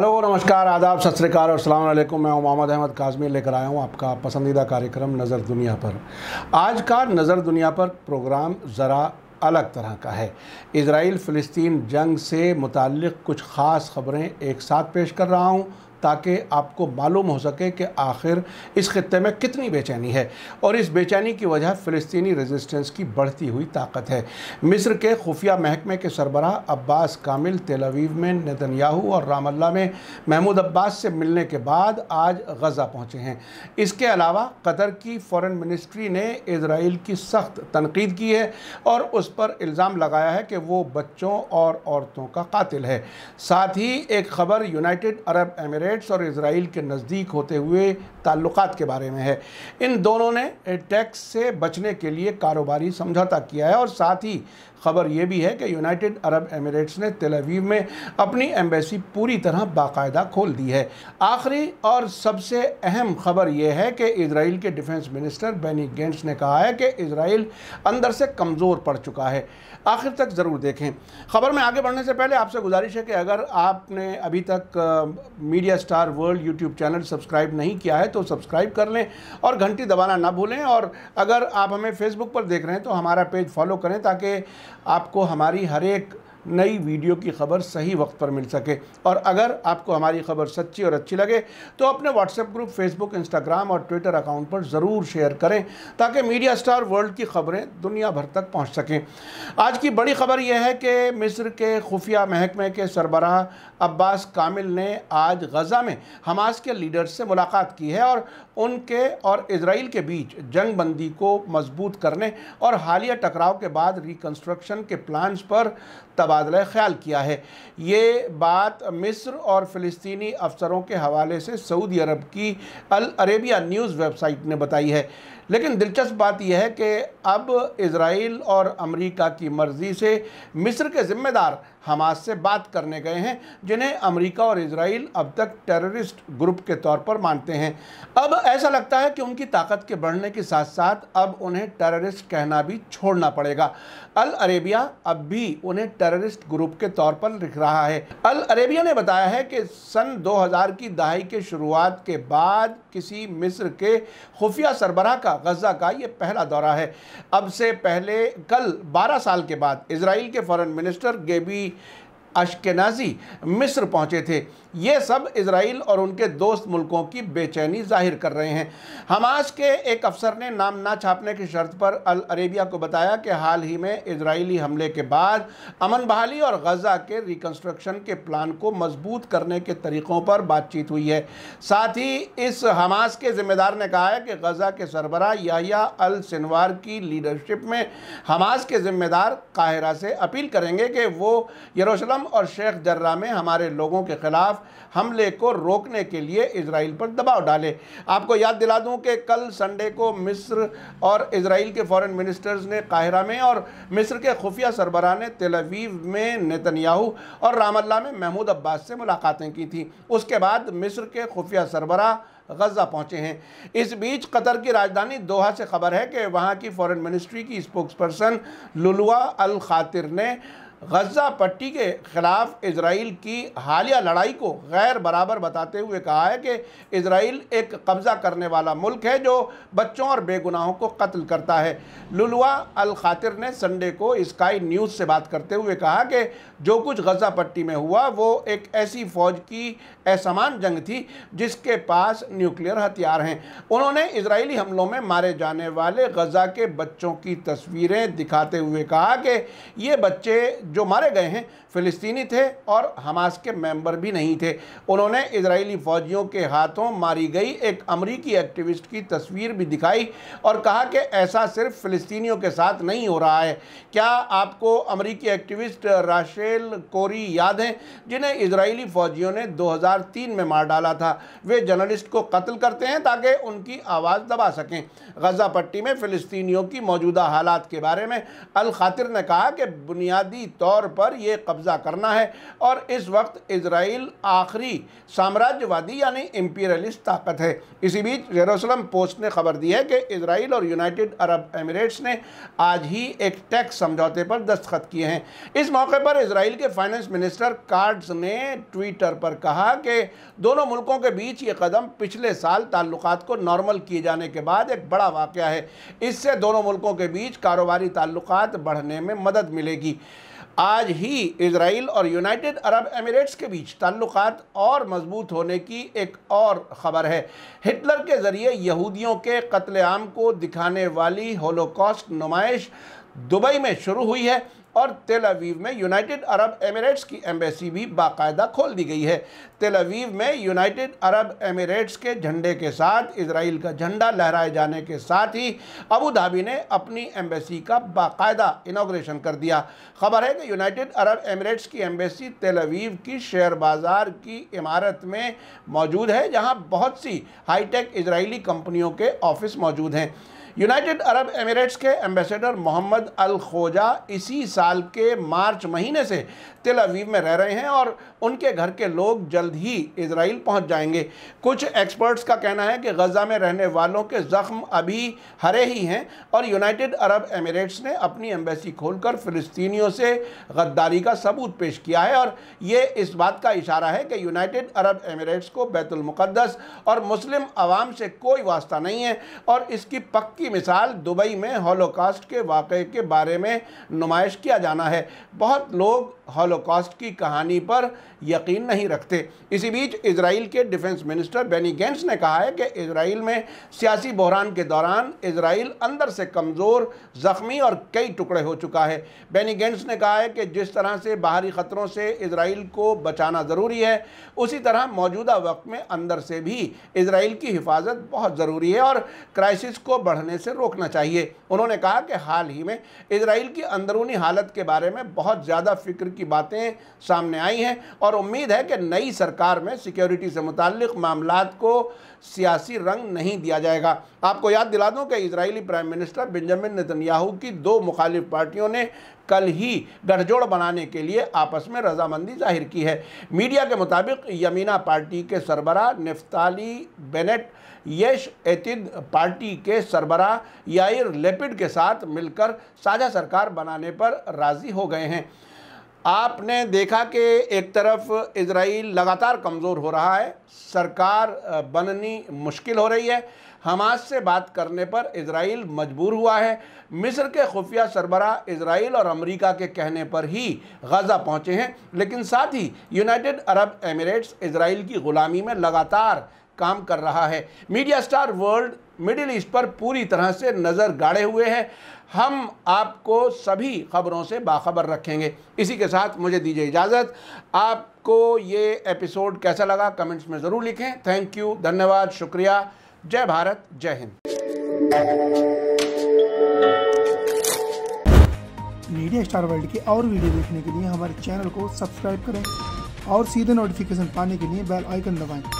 hello नमस्कार आदाब सत और अलैकुम मैं मोहम्मद अहमद काजमी लेकर आया हूं आपका पसंदीदा कार्यक्रम नज़र दुनिया पर आज का नज़र दुनिया पर प्रोग्राम ज़रा अलग तरह का है इसराइल फ़लस्तीन जंग से मुतल कुछ ख़ास ख़बरें एक साथ पेश कर रहा हूं ताकि आपको मालूम हो सके कि आखिर इस खत्े में कितनी बेचैनी है और इस बेचैनी की वजह फ़लस्तनी रेजिस्टेंस की बढ़ती हुई ताकत है मिस्र के खुफिया महकमे के सरबराह अब्बास कामिल तेलवीव में नदनयाहू और रामल्ला में महमूद अब्बास से मिलने के बाद आज गज़ा पहुँचे हैं इसके अलावा कतर की फ़ॉरन मिनिस्ट्री ने इसराइल की सख्त तनकीद की है और उस पर इल्ज़ाम लगाया है कि वो बच्चों और औरतों का कातिल है साथ ही एक खबर यूनाइटेड अरब एमरेट एमिरेट्स और इसराइल के नज़दीक होते हुए ताल्लुक़ के बारे में है इन दोनों ने टैक्स से बचने के लिए कारोबारी समझौता किया है और साथ ही खबर यह भी है कि यूनाइटेड अरब एमिरेट्स ने तेलवीव में अपनी एम्बेसी पूरी तरह बाकायदा खोल दी है आखिरी और सबसे अहम खबर यह है कि इसराइल के डिफेंस मिनिस्टर बेनी गेंट्स ने कहा है कि इसराइल अंदर से कमज़ोर पड़ चुका है आखिर तक ज़रूर देखें खबर में आगे बढ़ने से पहले आपसे गुजारिश है कि अगर आपने अभी तक Media Star World YouTube channel subscribe नहीं किया है तो सब्सक्राइब कर लें और घंटी दबाना ना भूलें और अगर आप हमें फेसबुक पर देख रहे हैं तो हमारा पेज फॉलो करें ताकि आपको हमारी हर एक नई वीडियो की खबर सही वक्त पर मिल सके और अगर आपको हमारी खबर सच्ची और अच्छी लगे तो अपने व्हाट्सएप ग्रुप फेसबुक इंस्टाग्राम और ट्विटर अकाउंट पर ज़रूर शेयर करें ताकि मीडिया स्टार वर्ल्ड की खबरें दुनिया भर तक पहुँच सकें आज की बड़ी खबर यह है कि मिस्र के खुफिया महकमे के सरबराह अब्बास कामिल ने आज गज़ा में हमास के लीडर्स से मुलाकात की है और उनके और इसराइल के बीच जंग बंदी को मजबूत करने और हालिया टकराव के बाद रिकन्स्ट्रक्शन के प्लान्स पर तबादला ख्याल किया है ये बात मिस्र और फ़िलिस्तीनी अफसरों के हवाले से सऊदी अरब की अल अरेबिया न्यूज़ वेबसाइट ने बताई है लेकिन दिलचस्प बात यह है कि अब इसराइल और अमेरिका की मर्ज़ी से मिस्र के ज़िम्मेदार हमास से बात करने गए हैं जिन्हें अमेरिका और इसराइल अब तक टेररिस्ट ग्रुप के तौर पर मानते हैं अब ऐसा लगता है कि उनकी ताकत के बढ़ने के साथ साथ अब उन्हें टेररिस्ट कहना भी छोड़ना पड़ेगा अल अरेबिया अब भी उन्हें टेररिस्ट ग्रुप के तौर पर लिख रहा है अल अरेबिया ने बताया है कि सन 2000 की दहाई के शुरुआत के बाद किसी मिस्र के खुफिया सरबराह का गज़ा का ये पहला दौरा है अब से पहले कल 12 साल के बाद इसराइल के फॉरेन मिनिस्टर गेबी अशकनाजी मिस्र पहुँचे थे ये सब इसराइल और उनके दोस्त मुल्कों की बेचैनी जाहिर कर रहे हैं हमास के एक अफसर ने नाम ना छापने की शर्त पर अल अरेबिया को बताया कि हाल ही में इसराइली हमले के बाद अमन बहाली और गज़ा के रिकन्स्ट्रक्शन के प्लान को मजबूत करने के तरीक़ों पर बातचीत हुई है साथ ही इस हमास के ज़िम्मेदार ने कहा है कि गज़ा के सरबरा याहिया अल सिनवार की लीडरशिप में हमास के ज़िम्मेदार काहिरा से अपील करेंगे कि वो यरूशलेम शाम और शेख जर्रा में हमारे लोगों के ख़िलाफ़ हमले को रोकने के लिए इसराइल पर दबाव डाले आपको याद दिला दूं कि कल संडे को मिस्र और इसराइल के फॉरेन मिनिस्टर्स ने काहिरा में और मिस्र के खुफिया सरबरा ने तेलवीव में नेतन्याहू और रामल्ला में महमूद अब्बास से मुलाकातें की थी उसके बाद मिस्र के खुफिया सरबरा गजा पहुंचे हैं इस बीच कतर की राजधानी दोहा से खबर है कि वहां की फॉरेन मिनिस्ट्री की spokesperson Lolwah al Khater ने गजा पट्टी के ख़िलाफ़ इसराइल की हालिया लड़ाई को गैर बराबर बताते हुए कहा है कि इसराइल एक कब्ज़ा करने वाला मुल्क है जो बच्चों और बेगुनाहों को कत्ल करता है लुलवा अल खातिर ने संडे को स्काई न्यूज़ से बात करते हुए कहा कि जो कुछ गजा पट्टी में हुआ वो एक ऐसी फ़ौज की असमान जंग थी जिसके पास न्यूक्लियर हथियार हैं उन्होंने इसराइली हमलों में मारे जाने वाले गजा के बच्चों की तस्वीरें दिखाते हुए कहा कि ये बच्चे जो मारे गए हैं फ़िलिस्तीनी थे और हमास के मेंबर भी नहीं थे उन्होंने इजरायली फ़ौजियों के हाथों मारी गई एक अमरीकी एक्टिविस्ट की तस्वीर भी दिखाई और कहा कि ऐसा सिर्फ फ़िलिस्तीनियों के साथ नहीं हो रहा है क्या आपको अमरीकी एक्टिविस्ट राशेल कोरी याद हैं जिन्हें इसराइली फ़ौजियों ने दो में मार डाला था वे जर्नलिस्ट को कत्ल करते हैं ताकि उनकी आवाज़ दबा सकें गजा पट्टी में फ़िलिस्तीनियों की मौजूदा हालात के बारे में अल खातिर ने कहा कि बुनियादी तौर पर ये कब्ज़ा करना है और इस वक्त इसराइल आखिरी साम्राज्यवादी यानी इम्पीरियलिस्ट ताकत है इसी बीच जेरोसलम पोस्ट ने खबर दी है कि इसराइल और यूनाइटेड अरब एमिरेट्स ने आज ही एक टैक्स समझौते पर दस्तखत किए हैं इस मौके पर इसराइल के फाइनेंस मिनिस्टर कार्ड्स ने ट्विटर पर कहा कि दोनों मुल्कों के बीच ये कदम पिछले साल ताल्लुक को नॉर्मल किए जाने के बाद एक बड़ा वाक़ है इससे दोनों मुल्कों के बीच कारोबारी ताल्लुक बढ़ने में मदद मिलेगी आज ही इसराइल और यूनाइटेड अरब एमिरेट्स के बीच ताल्लुकात और मजबूत होने की एक और ख़बर है हिटलर के ज़रिए यहूदियों के कत्लेआम को दिखाने वाली होलोकॉस्ट नुमाइश दुबई में शुरू हुई है और तेल अवीव में यूनाइटेड अरब एमिरेट्स की एम्बेसी भी बाकायदा खोल दी गई है तेल अवीव में यूनाइटेड अरब एमिरेट्स के झंडे के साथ इसराइल का झंडा लहराए जाने के साथ ही अबू धाबी ने अपनी एम्बेसी का बाकायदा इनाग्रेशन कर दिया खबर है कि यूनाइटेड अरब एमिरेट्स की एम्बेसी तेल अवीव की शेयर बाज़ार की इमारत में मौजूद है जहाँ बहुत सी हाईटेक इसराइली कंपनियों के ऑफिस मौजूद हैं यूनाइटेड अरब एमिरेट्स के एम्बेसडर मोहम्मद अल खोजा इसी साल के मार्च महीने से तेल अवीव में रह रहे हैं और उनके घर के लोग जल्द ही इसराइल पहुंच जाएंगे कुछ एक्सपर्ट्स का कहना है कि गज़ा में रहने वालों के ज़ख्म अभी हरे ही हैं और यूनाइटेड अरब एमिरेट्स ने अपनी एम्बेसी खोलकर फिलिस्तीनियों से गद्दारी का सबूत पेश किया है और ये इस बात का इशारा है कि यूनाइटेड अरब एमिरेट्स को बैतुलमक़दस और मुस्लिम आवाम से कोई वास्ता नहीं है और इसकी पक्की मिसाल दुबई में हॉलोकास्ट के वाक़े के बारे में नुमाइश किया जाना है बहुत लोग हॉलोकास्ट की कहानी पर यकीन नहीं रखते इसी बीच इसराइल के डिफेंस मिनिस्टर बेनी गेंट्स ने कहा है कि इसराइल में सियासी बहरान के दौरान इसराइल अंदर से कमज़ोर ज़ख्मी और कई टुकड़े हो चुका है बेनी गेंट्स ने कहा है कि जिस तरह से बाहरी ख़तरों से इसराइल को बचाना ज़रूरी है उसी तरह मौजूदा वक्त में अंदर से भी इसराइल की हिफाजत बहुत ज़रूरी है और क्राइसिस को बढ़ने से रोकना चाहिए उन्होंने कहा कि हाल ही में इसराइल की अंदरूनी हालत के बारे में बहुत ज़्यादा फिक्र की बातें सामने आई हैं और और उम्मीद है कि नई सरकार में सिक्योरिटी से मुतक मामला को सियासी रंग नहीं दिया जाएगा आपको याद दिला दूं कि Israeli prime minister Benjamin Netanyahu की दो मुखालिफ पार्टियों ने कल ही गठजोड़ बनाने के लिए आपस में रजामंदी जाहिर की है मीडिया के मुताबिक यमीना पार्टी के सरबरा निफ्ताली बेनेट यश एतिद पार्टी के सरबरा याइर लेपिड के साथ मिलकर साझा सरकार बनाने पर राज़ी हो गए हैं आपने देखा कि एक तरफ इसराइल लगातार कमज़ोर हो रहा है सरकार बननी मुश्किल हो रही है हमास से बात करने पर इसराइल मजबूर हुआ है मिस्र के खुफिया सरबरा इसराइल और अमेरिका के कहने पर ही गज़ा पहुँचे हैं लेकिन साथ ही यूनाइटेड अरब एमिरेट्स इसराइल की ग़ुलामी में लगातार काम कर रहा है Media Star World Middle East पर पूरी तरह से नज़र गाड़े हुए हैं हम आपको सभी खबरों से बाखबर रखेंगे इसी के साथ मुझे दीजिए इजाज़त आपको ये एपिसोड कैसा लगा कमेंट्स में ज़रूर लिखें थैंक यू धन्यवाद शुक्रिया जय भारत जय हिंद मीडिया स्टार वर्ल्ड की और वीडियो देखने के लिए हमारे चैनल को सब्सक्राइब करें और सीधे नोटिफिकेशन पाने के लिए बेल आइकन दबाएं